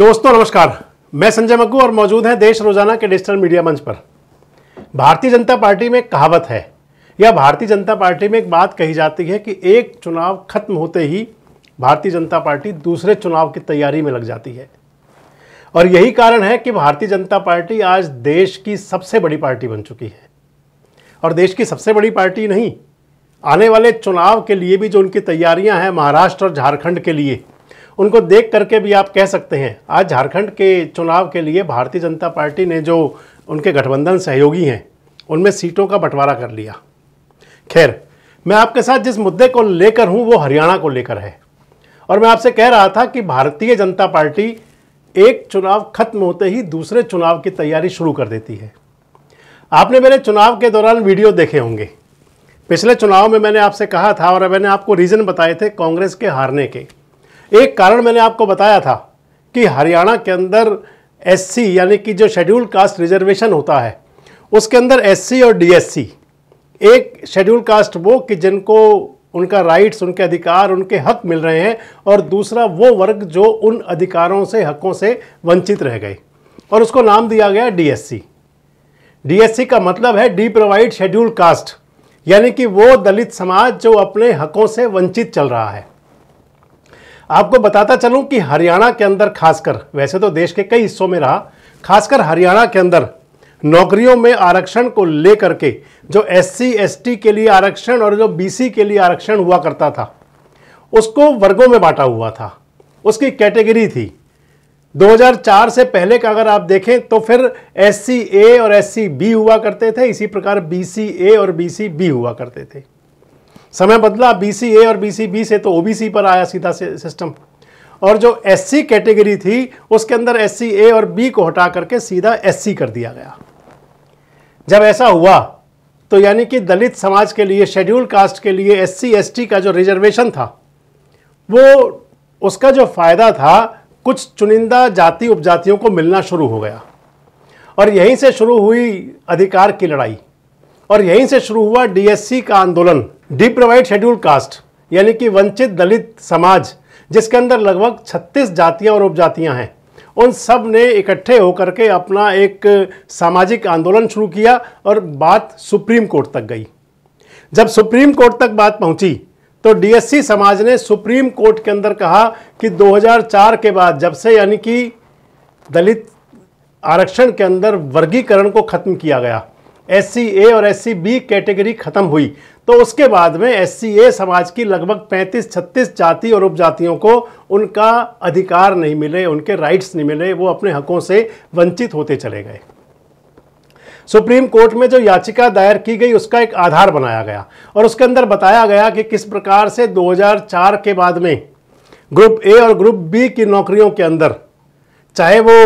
दोस्तों नमस्कार मैं संजय मग्गू और मौजूद हैं देश रोजाना के डिजिटल मीडिया मंच पर भारतीय जनता पार्टी में एक कहावत है या भारतीय जनता पार्टी में एक बात कही जाती है कि एक चुनाव खत्म होते ही भारतीय जनता पार्टी दूसरे चुनाव की तैयारी में लग जाती है और यही कारण है कि भारतीय जनता पार्टी आज देश की सबसे बड़ी पार्टी बन चुकी है और देश की सबसे बड़ी पार्टी नहीं आने वाले चुनाव के लिए भी जो उनकी तैयारियां हैं महाराष्ट्र और झारखंड के लिए उनको देख करके भी आप कह सकते हैं आज झारखंड के चुनाव के लिए भारतीय जनता पार्टी ने जो उनके गठबंधन सहयोगी हैं उनमें सीटों का बंटवारा कर लिया खैर मैं आपके साथ जिस मुद्दे को लेकर हूं वो हरियाणा को लेकर है और मैं आपसे कह रहा था कि भारतीय जनता पार्टी एक चुनाव खत्म होते ही दूसरे चुनाव की तैयारी शुरू कर देती है आपने मेरे चुनाव के दौरान वीडियो देखे होंगे पिछले चुनाव में मैंने आपसे कहा था और मैंने आपको रीज़न बताए थे कांग्रेस के हारने के एक कारण मैंने आपको बताया था कि हरियाणा के अंदर एससी यानी कि जो शेड्यूल कास्ट रिजर्वेशन होता है उसके अंदर एससी और डीएससी एक शेड्यूल कास्ट वो कि जिनको उनका राइट्स उनके अधिकार उनके हक मिल रहे हैं और दूसरा वो वर्ग जो उन अधिकारों से हकों से वंचित रह गए और उसको नाम दिया गया डीएससी डीएससी का मतलब है डी प्रोवाइड शेड्यूल कास्ट यानी कि वो दलित समाज जो अपने हकों से वंचित चल रहा है आपको बताता चलूं कि हरियाणा के अंदर खासकर वैसे तो देश के कई हिस्सों में रहा खासकर हरियाणा के अंदर नौकरियों में आरक्षण को लेकर के जो एस सी के लिए आरक्षण और जो सी के लिए आरक्षण हुआ करता था उसको वर्गों में बांटा हुआ था उसकी कैटेगरी थी 2004 से पहले का अगर आप देखें तो फिर एस ए और एस बी हुआ करते थे इसी प्रकार बी ए और बी बी हुआ करते थे समय बदला बी सी ए और बी सी बी से तो ओ बी सी पर आया सीधा से सिस्टम और जो एस सी कैटेगरी थी उसके अंदर एस सी ए और बी को हटा करके सीधा एस सी कर दिया गया जब ऐसा हुआ तो यानी कि दलित समाज के लिए शेड्यूल कास्ट के लिए एस सी का जो रिजर्वेशन था वो उसका जो फ़ायदा था कुछ चुनिंदा जाति उपजातियों को मिलना शुरू हो गया और यहीं से शुरू हुई अधिकार की लड़ाई और यहीं से शुरू हुआ डीएससी का आंदोलन डी प्रोवाइड शेड्यूल कास्ट यानी कि वंचित दलित समाज जिसके अंदर लगभग 36 जातियां और उपजातियां हैं उन सब ने इकट्ठे होकर के अपना एक सामाजिक आंदोलन शुरू किया और बात सुप्रीम कोर्ट तक गई जब सुप्रीम कोर्ट तक बात पहुंची तो डीएससी समाज ने सुप्रीम कोर्ट के अंदर कहा कि 2004 के बाद जब से यानी कि दलित आरक्षण के अंदर वर्गीकरण को खत्म किया गया एस ए और एस बी कैटेगरी खत्म हुई तो उसके बाद में एस ए समाज की लगभग 35-36 जाति और उपजातियों को उनका अधिकार नहीं मिले उनके राइट्स नहीं मिले वो अपने हकों से वंचित होते चले गए सुप्रीम कोर्ट में जो याचिका दायर की गई उसका एक आधार बनाया गया और उसके अंदर बताया गया कि किस प्रकार से 2004 के बाद में ग्रुप ए और ग्रुप बी की नौकरियों के अंदर चाहे वो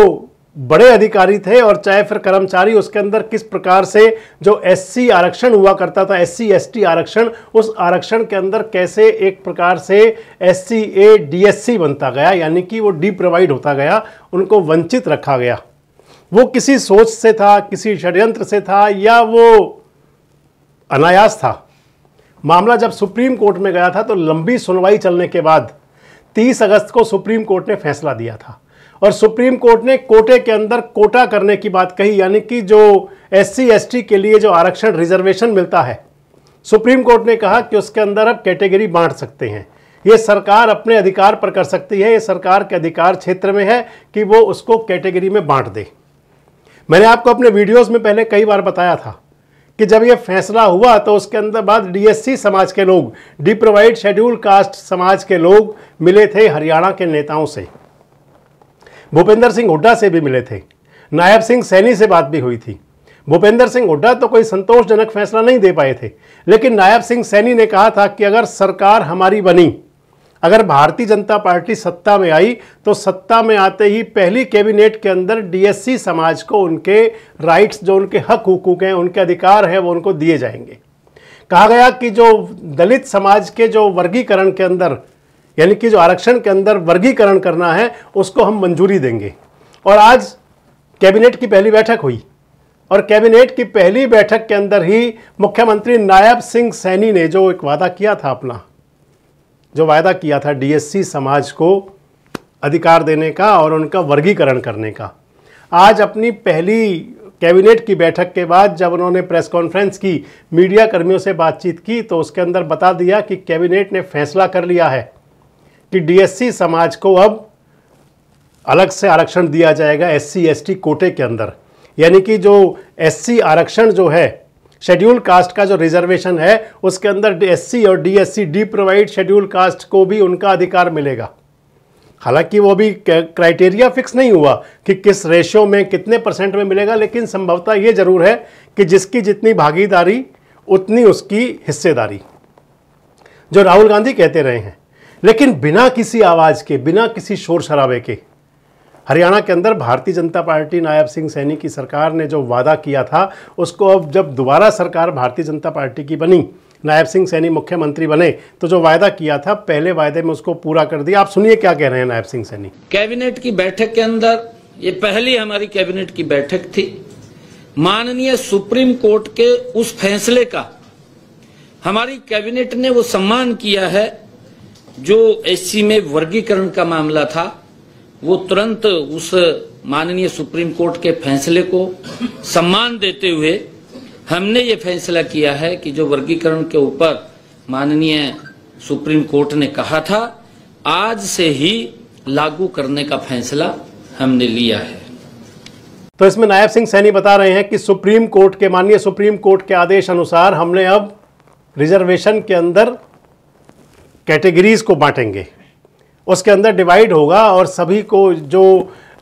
बड़े अधिकारी थे और चाहे फिर कर्मचारी उसके अंदर किस प्रकार से जो एससी आरक्षण हुआ करता था एससी एसटी आरक्षण उस आरक्षण के अंदर कैसे एक प्रकार से एससी ए डीएससी बनता गया यानी कि वो डी प्रोवाइड होता गया उनको वंचित रखा गया वो किसी सोच से था किसी षड्यंत्र से था या वो अनायास था मामला जब सुप्रीम कोर्ट में गया था तो लंबी सुनवाई चलने के बाद 30 अगस्त को सुप्रीम कोर्ट ने फैसला दिया था और सुप्रीम कोर्ट ने कोटे के अंदर कोटा करने की बात कही यानी कि जो एस सी के लिए जो आरक्षण रिजर्वेशन मिलता है सुप्रीम कोर्ट ने कहा कि उसके अंदर अब कैटेगरी बांट सकते हैं ये सरकार अपने अधिकार पर कर सकती है ये सरकार के अधिकार क्षेत्र में है कि वो उसको कैटेगरी में बांट दे मैंने आपको अपने वीडियोज में पहले कई बार बताया था कि जब ये फैसला हुआ तो उसके अंदर बाद डीएससी समाज के लोग डिप्रोवाइड शेड्यूल कास्ट समाज के लोग मिले थे हरियाणा के नेताओं से भूपेंद्र सिंह हुड्डा से भी मिले थे नायब सिंह सैनी से बात भी हुई थी भूपेंद्र सिंह हुड्डा तो कोई संतोषजनक फैसला नहीं दे पाए थे लेकिन नायब सिंह सैनी ने कहा था कि अगर सरकार हमारी बनी अगर भारतीय जनता पार्टी सत्ता में आई तो सत्ता में आते ही पहली कैबिनेट के अंदर डीएससी समाज को उनके राइट्स जो उनके हक हुकूक हैं उनके अधिकार हैं वो उनको दिए जाएंगे कहा गया कि जो दलित समाज के जो वर्गीकरण के अंदर यानी कि जो आरक्षण के अंदर वर्गीकरण करना है उसको हम मंजूरी देंगे और आज कैबिनेट की पहली बैठक हुई और कैबिनेट की पहली बैठक के अंदर ही मुख्यमंत्री नायब सिंह सैनी ने जो एक वादा किया था अपना जो वायदा किया था डीएससी समाज को अधिकार देने का और उनका वर्गीकरण करने का आज अपनी पहली कैबिनेट की बैठक के बाद जब उन्होंने प्रेस कॉन्फ्रेंस की मीडिया कर्मियों से बातचीत की तो उसके अंदर बता दिया कि कैबिनेट ने फैसला कर लिया है कि डीएससी समाज को अब अलग से आरक्षण दिया जाएगा एससी सी कोटे के अंदर यानी कि जो एससी आरक्षण जो है शेड्यूल कास्ट का जो रिजर्वेशन है उसके अंदर एससी और DSC D provide schedule caste को भी उनका अधिकार मिलेगा हालांकि वो भी क्राइटेरिया फिक्स नहीं हुआ कि किस रेशियो में कितने परसेंट में मिलेगा लेकिन संभवता ये जरूर है कि जिसकी जितनी भागीदारी उतनी उसकी हिस्सेदारी जो राहुल गांधी कहते रहे हैं लेकिन बिना किसी आवाज़ के बिना किसी शोर शराबे के हरियाणा के अंदर भारतीय जनता पार्टी नायब सिंह सैनी की सरकार ने जो वादा किया था उसको अब जब दोबारा सरकार भारतीय जनता पार्टी की बनी नायब सिंह सैनी मुख्यमंत्री बने तो जो वायदा किया था पहले वायदे में उसको पूरा कर दिया आप सुनिए क्या कह रहे हैं नायब सिंह सैनी कैबिनेट की बैठक के अंदर ये पहली हमारी कैबिनेट की बैठक थी माननीय सुप्रीम कोर्ट के उस फैसले का हमारी कैबिनेट ने वो सम्मान किया है जो एससी में वर्गीकरण का मामला था वो तुरंत उस माननीय सुप्रीम कोर्ट के फैसले को सम्मान देते हुए हमने ये फैसला किया है कि जो वर्गीकरण के ऊपर माननीय सुप्रीम कोर्ट ने कहा था आज से ही लागू करने का फैसला हमने लिया है तो इसमें नायब सिंह सैनी बता रहे हैं कि सुप्रीम कोर्ट के माननीय सुप्रीम कोर्ट के आदेश अनुसार हमने अब रिजर्वेशन के अंदर कैटेगरीज को बांटेंगे उसके अंदर डिवाइड होगा और सभी को जो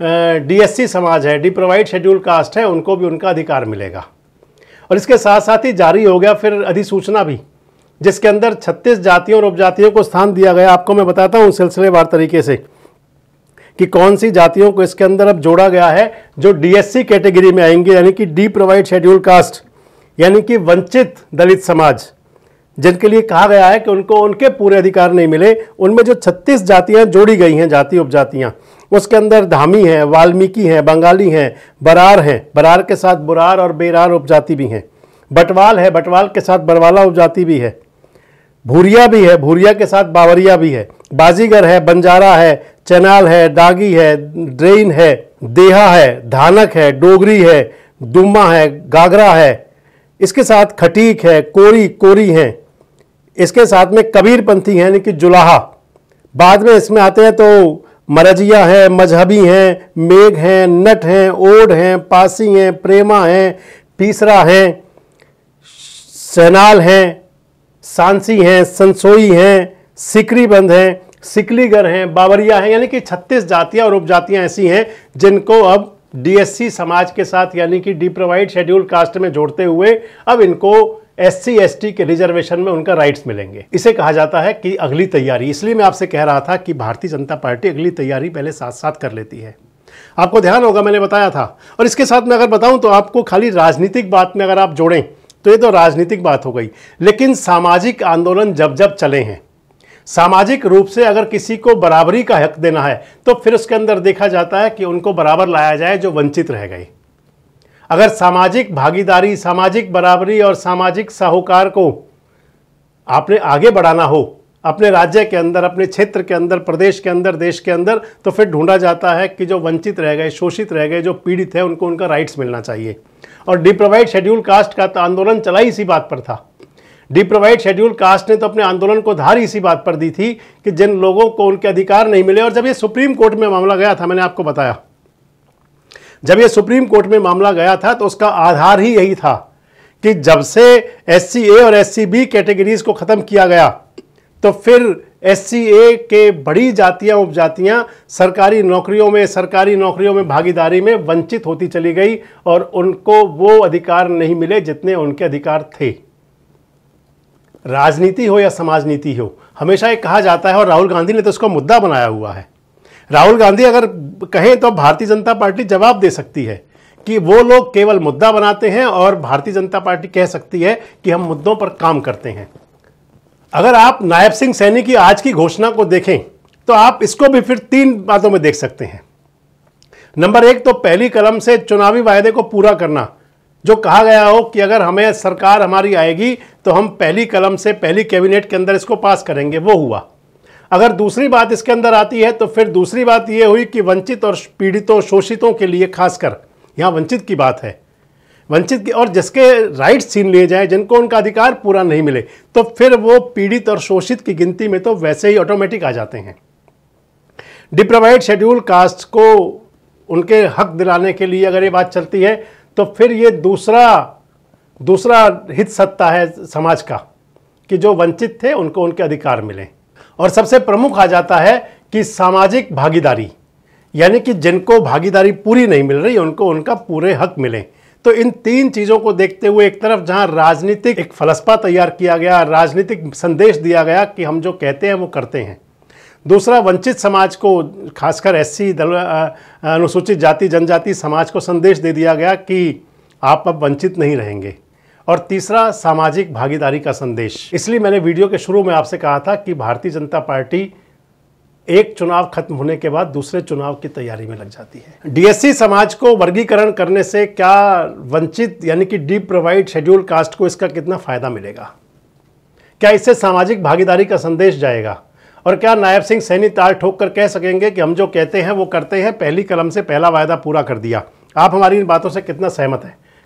डीएससी समाज है डिप्रोवाइड शेड्यूल कास्ट है उनको भी उनका अधिकार मिलेगा और इसके साथ साथ ही जारी हो गया फिर अधिसूचना भी जिसके अंदर 36 जातियों और उपजातियों को स्थान दिया गया आपको मैं बताता हूँ सिलसिलेवार तरीके से कि कौन सी जातियों को इसके अंदर अब जोड़ा गया है जो डीएससी कैटेगरी में आएंगे यानी कि डी प्रोवाइड शेड्यूल कास्ट यानी कि वंचित दलित समाज जिनके लिए कहा गया है कि उनको उनके पूरे अधिकार नहीं मिले उनमें जो 36 जातियां जोड़ी गई हैं जाति उपजातियां उसके अंदर धामी हैं वाल्मीकि हैं बंगाली हैं बरार हैं बरार के साथ बुरार और बेरार उपजाति भी हैं बटवाल है बटवाल के साथ बरवाला उपजाति भी है भूरिया भी है भूरिया के साथ बावरिया भी है बाजीगर है बंजारा है चनाल है डागी है ड्रेन है देहा है धानक है डोगरी है दुम्मा है गागरा है इसके साथ खटीक है कोरी कोरी हैं इसके साथ में कबीरपंथी हैं यानी कि जुलाहा बाद में इसमें आते हैं तो मरजिया हैं मजहबी हैं मेघ हैं नट हैं ओढ़ हैं पासी हैं प्रेमा हैं पीसरा हैं सेनाल हैं सांसी हैं संसोई हैं सिकरीबंद हैं सिकलीगर हैं बावरिया हैं यानी कि 36 जातियां और उपजातियां ऐसी हैं जिनको अब डीएससी समाज के साथ यानी कि डिप्रोवाइड शेड्यूल कास्ट में जोड़ते हुए अब इनको एस सी के रिजर्वेशन में उनका राइट्स मिलेंगे इसे कहा जाता है कि अगली तैयारी इसलिए मैं आपसे कह रहा था कि भारतीय जनता पार्टी अगली तैयारी पहले साथ साथ कर लेती है आपको ध्यान होगा मैंने बताया था और इसके साथ मैं अगर बताऊं तो आपको खाली राजनीतिक बात में अगर आप जोड़ें तो ये तो राजनीतिक बात हो गई लेकिन सामाजिक आंदोलन जब जब चले हैं सामाजिक रूप से अगर किसी को बराबरी का हक देना है तो फिर उसके अंदर देखा जाता है कि उनको बराबर लाया जाए जो वंचित रह गए अगर सामाजिक भागीदारी सामाजिक बराबरी और सामाजिक साहूकार को आपने आगे बढ़ाना हो अपने राज्य के अंदर अपने क्षेत्र के अंदर प्रदेश के अंदर देश के अंदर तो फिर ढूंढा जाता है कि जो वंचित रह गए शोषित रह गए जो पीड़ित है उनको उनका राइट्स मिलना चाहिए और डिप्रोवाइड शेड्यूल कास्ट का तो आंदोलन चला ही इसी बात पर था डिप्रोवाइड शेड्यूल कास्ट ने तो अपने आंदोलन को धार इसी बात पर दी थी कि जिन लोगों को उनके अधिकार नहीं मिले और जब ये सुप्रीम कोर्ट में मामला गया था मैंने आपको बताया जब ये सुप्रीम कोर्ट में मामला गया था तो उसका आधार ही यही था कि जब से एस सी ए और एस सी बी कैटेगरीज को ख़त्म किया गया तो फिर एस सी ए के बड़ी जातियां उपजातियां सरकारी नौकरियों में सरकारी नौकरियों में भागीदारी में वंचित होती चली गई और उनको वो अधिकार नहीं मिले जितने उनके अधिकार थे राजनीति हो या समाज नीति हो हमेशा ये कहा जाता है और राहुल गांधी ने तो उसका मुद्दा बनाया हुआ है राहुल गांधी अगर कहें तो भारतीय जनता पार्टी जवाब दे सकती है कि वो लोग केवल मुद्दा बनाते हैं और भारतीय जनता पार्टी कह सकती है कि हम मुद्दों पर काम करते हैं अगर आप नायब सिंह सैनी की आज की घोषणा को देखें तो आप इसको भी फिर तीन बातों में देख सकते हैं नंबर एक तो पहली कलम से चुनावी वायदे को पूरा करना जो कहा गया हो कि अगर हमें सरकार हमारी आएगी तो हम पहली कलम से पहली कैबिनेट के अंदर इसको पास करेंगे वो हुआ अगर दूसरी बात इसके अंदर आती है तो फिर दूसरी बात ये हुई कि वंचित और पीड़ितों शोषितों के लिए खासकर यहाँ वंचित की बात है वंचित की और जिसके राइट्स छीन लिए जाए जिनको उनका अधिकार पूरा नहीं मिले तो फिर वो पीड़ित और शोषित की गिनती में तो वैसे ही ऑटोमेटिक आ जाते हैं डिप्रोवाइड शेड्यूल कास्ट को उनके हक दिलाने के लिए अगर ये बात चलती है तो फिर ये दूसरा दूसरा हित सत्ता है समाज का कि जो वंचित थे उनको उनके अधिकार मिलें और सबसे प्रमुख आ जाता है कि सामाजिक भागीदारी यानी कि जिनको भागीदारी पूरी नहीं मिल रही उनको उनका पूरे हक मिलें तो इन तीन चीज़ों को देखते हुए एक तरफ जहां राजनीतिक एक फलसफा तैयार किया गया राजनीतिक संदेश दिया गया कि हम जो कहते हैं वो करते हैं दूसरा वंचित समाज को खासकर एस सी अनुसूचित जाति जनजाति समाज को संदेश दे दिया गया कि आप अब वंचित नहीं रहेंगे और तीसरा सामाजिक भागीदारी का संदेश इसलिए मैंने वीडियो के शुरू में आपसे कहा था कि भारतीय जनता पार्टी एक चुनाव खत्म होने के बाद दूसरे चुनाव की तैयारी में लग जाती है डीएससी समाज को वर्गीकरण करने से क्या वंचित यानी कि डी प्रोवाइड शेड्यूल कास्ट को इसका कितना फायदा मिलेगा क्या इससे सामाजिक भागीदारी का संदेश जाएगा और क्या नायब सिंह सैनी ताल ठोक कर कह सकेंगे कि हम जो कहते हैं वो करते हैं पहली कलम से पहला वायदा पूरा कर दिया आप हमारी इन बातों से कितना सहमत हैं